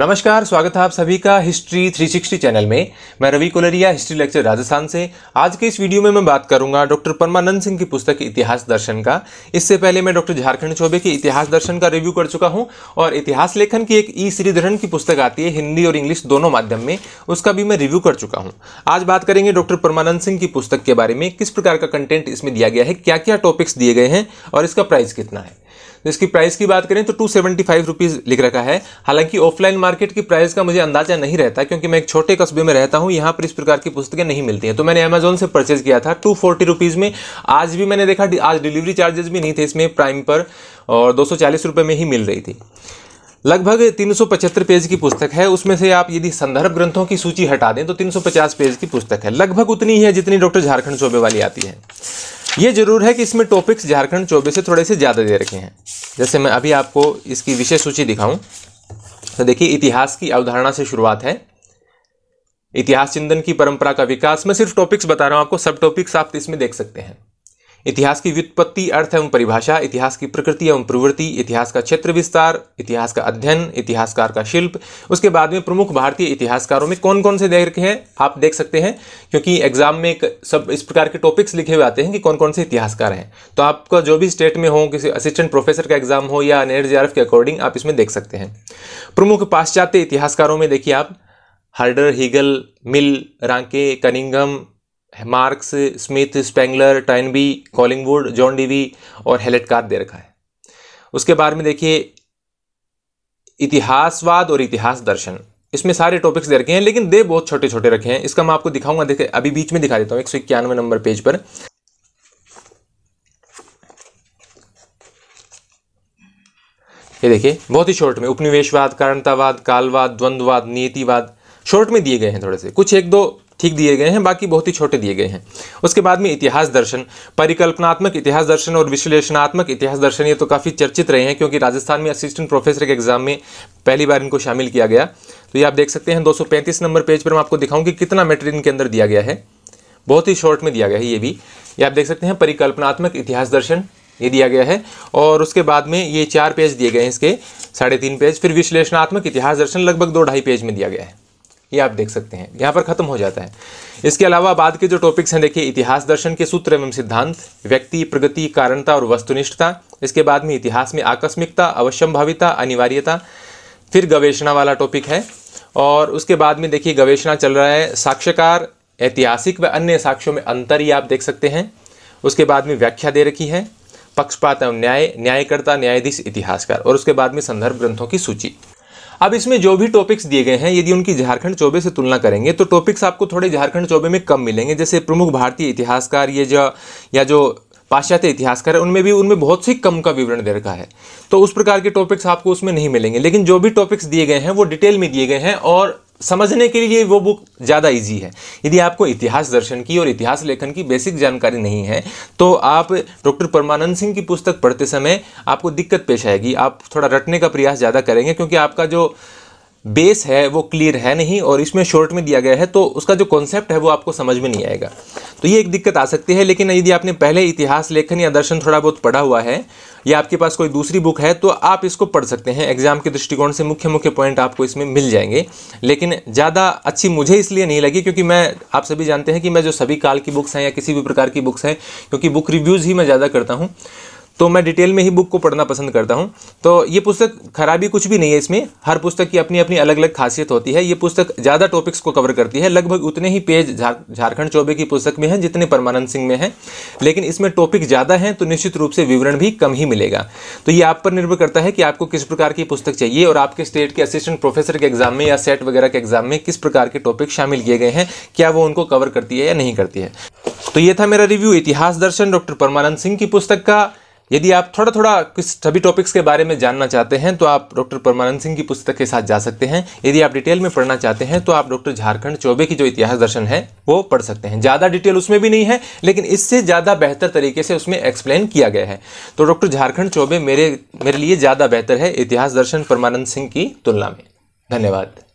नमस्कार स्वागत है आप सभी का हिस्ट्री 360 चैनल में मैं रवि कोलरिया हिस्ट्री लेक्चर राजस्थान से आज के इस वीडियो में मैं बात करूंगा डॉक्टर परमानंद सिंह की पुस्तक इतिहास दर्शन का इससे पहले मैं डॉक्टर झारखंड चौबे के इतिहास दर्शन का रिव्यू कर चुका हूं और इतिहास लेखन की एक ई श्रीधरण की पुस्तक आती है हिंदी और इंग्लिश दोनों माध्यम में उसका भी मैं रिव्यू कर चुका हूँ आज बात करेंगे डॉक्टर परमानंद सिंह की पुस्तक के बारे में किस प्रकार का कंटेंट इसमें दिया गया है क्या क्या टॉपिक्स दिए गए हैं और इसका प्राइस कितना है तो इसकी प्राइस की बात करें तो टू सेवेंटी फाइव रुपीज़ लिख रखा है हालांकि ऑफलाइन मार्केट की प्राइस का मुझे अंदाजा नहीं रहता क्योंकि मैं एक छोटे कस्बे में रहता हूँ यहाँ पर इस प्रकार की पुस्तकें नहीं मिलती हैं तो मैंने अमेजोन से परचेज किया था टू फोर्टी रुपीज़ में आज भी मैंने देखा आज डिलीवरी चार्जेस भी नहीं थे इसमें प्राइम पर और दो सौ चालीस रुपये में ही मिल रही थी लगभग 375 पेज की पुस्तक है उसमें से आप यदि संदर्भ ग्रंथों की सूची हटा दें तो 350 पेज की पुस्तक है लगभग उतनी ही है जितनी डॉक्टर झारखंड शोबे वाली आती है ये जरूर है कि इसमें टॉपिक्स झारखंड चौबे से थोड़े से ज़्यादा दे रखे हैं जैसे मैं अभी आपको इसकी विषय सूची दिखाऊं तो देखिए इतिहास की अवधारणा से शुरुआत है इतिहास चिंतन की परंपरा का विकास मैं सिर्फ टॉपिक्स बता रहा हूँ आपको सब टॉपिक्स आप इसमें देख सकते हैं इतिहास की व्युत्पत्ति अर्थ एवं परिभाषा इतिहास की प्रकृति एवं प्रवृत्ति इतिहास का क्षेत्र विस्तार इतिहास का अध्ययन इतिहासकार का शिल्प उसके बाद में प्रमुख भारतीय इतिहासकारों में कौन कौन से देख हैं आप देख सकते हैं क्योंकि एग्जाम में सब इस प्रकार के टॉपिक्स लिखे हुए आते हैं कि कौन कौन से इतिहासकार हैं तो आपका जो भी स्टेट में हो किसी असिस्टेंट प्रोफेसर का एग्जाम हो या नेट जी के अकॉर्डिंग आप इसमें देख सकते हैं प्रमुख पाश्चात्य इतिहासकारों में देखिए आप Herder Hegel Mill Ranke Cunningham Marx Smith Spengler Toynbee Collingwood John Dewey और हेलेट कार्ड दे रखा है उसके बाद में देखिए इतिहासवाद और इतिहास दर्शन इसमें सारे टॉपिक्स दे रखे हैं लेकिन दे बहुत छोटे छोटे रखे हैं इसका मैं आपको दिखाऊंगा देखे अभी बीच में दिखा देता हूँ एक सौ इक्यानवे नंबर पेज पर ये देखिए बहुत ही शॉर्ट में उपनिवेशवाद कारणतावाद कालवाद द्वंद्ववाद नीतिवाद शॉर्ट में दिए गए हैं थोड़े से कुछ एक दो ठीक दिए गए हैं बाकी बहुत ही छोटे दिए गए हैं उसके बाद में इतिहास दर्शन परिकल्पनात्मक इतिहास दर्शन और विश्लेषणात्मक इतिहास दर्शन ये तो काफ़ी चर्चित रहे हैं क्योंकि राजस्थान में असिस्टेंट प्रोफेसर के एग्जाम में पहली बार इनको शामिल किया गया तो ये आप देख सकते हैं दो नंबर पेज पर मैं आपको दिखाऊँ कि कितना मेटेरियल इनके अंदर दिया गया है बहुत ही शॉर्ट में दिया गया है ये भी ये आप देख सकते हैं परिकल्पनात्मक इतिहास दर्शन ये दिया गया है और उसके बाद में ये चार पेज दिए गए हैं इसके साढ़े तीन पेज फिर विश्लेषणात्मक इतिहास दर्शन लगभग दो ढाई पेज में दिया गया है ये आप देख सकते हैं यहाँ पर खत्म हो जाता है इसके अलावा बाद के जो टॉपिक्स हैं देखिए इतिहास दर्शन के सूत्र एवं सिद्धांत व्यक्ति प्रगति कारणता और वस्तुनिष्ठता इसके बाद में इतिहास में आकस्मिकता अवश्यंभाविता अनिवार्यता फिर गवेषणा वाला टॉपिक है और उसके बाद में देखिए गवेषणा चल रहा है साक्ष्यकार ऐतिहासिक व अन्य साक्ष्यों में अंतर ही आप देख सकते हैं उसके बाद में व्याख्या दे रखी है पक्षपात एवं न्याय न्यायकर्ता न्यायाधीश इतिहासकार और उसके बाद में संदर्भ ग्रंथों की सूची अब इसमें जो भी टॉपिक्स दिए गए हैं यदि उनकी झारखंड चौबे से तुलना करेंगे तो टॉपिक्स आपको थोड़े झारखंड चौबे में कम मिलेंगे जैसे प्रमुख भारतीय इतिहासकार ये जो या जो पाश्चात्य इतिहासकार है उनमें भी उनमें बहुत सी कम का विवरण दे रखा है तो उस प्रकार के टॉपिक्स आपको उसमें नहीं मिलेंगे लेकिन जो भी टॉपिक्स दिए गए हैं वो डिटेल में दिए गए हैं और समझने के लिए वो बुक ज़्यादा इजी है यदि आपको इतिहास दर्शन की और इतिहास लेखन की बेसिक जानकारी नहीं है तो आप डॉक्टर परमानंद सिंह की पुस्तक पढ़ते समय आपको दिक्कत पेश आएगी आप थोड़ा रटने का प्रयास ज़्यादा करेंगे क्योंकि आपका जो बेस है वो क्लियर है नहीं और इसमें शॉर्ट में दिया गया है तो उसका जो कॉन्सेप्ट है वो आपको समझ में नहीं आएगा तो ये एक दिक्कत आ सकती है लेकिन यदि आपने पहले इतिहास लेखन या दर्शन थोड़ा बहुत पढ़ा हुआ है या आपके पास कोई दूसरी बुक है तो आप इसको पढ़ सकते हैं एग्जाम के दृष्टिकोण से मुख्य मुख्य पॉइंट आपको इसमें मिल जाएंगे लेकिन ज़्यादा अच्छी मुझे इसलिए नहीं लगी क्योंकि मैं आप सभी जानते हैं कि मैं जो सभी काल की बुक्स हैं या किसी भी प्रकार की बुक्स हैं क्योंकि बुक रिव्यूज़ ही मैं ज़्यादा करता हूँ तो मैं डिटेल में ही बुक को पढ़ना पसंद करता हूँ तो ये पुस्तक खराबी कुछ भी नहीं है इसमें हर पुस्तक की अपनी अपनी अलग अलग खासियत होती है ये पुस्तक ज़्यादा टॉपिक्स को कवर करती है लगभग उतने ही पेज झारखंड चौबे की पुस्तक में है जितने परमानंद सिंह में हैं लेकिन इसमें टॉपिक ज़्यादा हैं तो निश्चित रूप से विवरण भी कम ही मिलेगा तो ये आप पर निर्भर करता है कि आपको किस प्रकार की पुस्तक चाहिए और आपके स्टेट के असिस्टेंट प्रोफेसर के एग्जाम में या सेट वगैरह के एग्जाम में किस प्रकार के टॉपिक शामिल किए गए हैं क्या वो उनको कवर करती है या नहीं करती है तो ये था मेरा रिव्यू इतिहास दर्शन डॉक्टर परमानंद सिंह की पुस्तक का यदि आप थोड़ा थोड़ा किस सभी टॉपिक्स के बारे में जानना चाहते हैं तो आप डॉक्टर परमानंद सिंह की पुस्तक के साथ जा सकते हैं यदि आप डिटेल में पढ़ना चाहते हैं तो आप डॉक्टर झारखंड चौबे की जो इतिहास दर्शन है वो पढ़ सकते हैं ज़्यादा डिटेल उसमें भी नहीं है लेकिन इससे ज़्यादा बेहतर तरीके से उसमें एक्सप्लेन किया गया है तो डॉक्टर झारखंड चौबे मेरे मेरे लिए ज़्यादा बेहतर है इतिहास दर्शन परमानंद सिंह की तुलना में धन्यवाद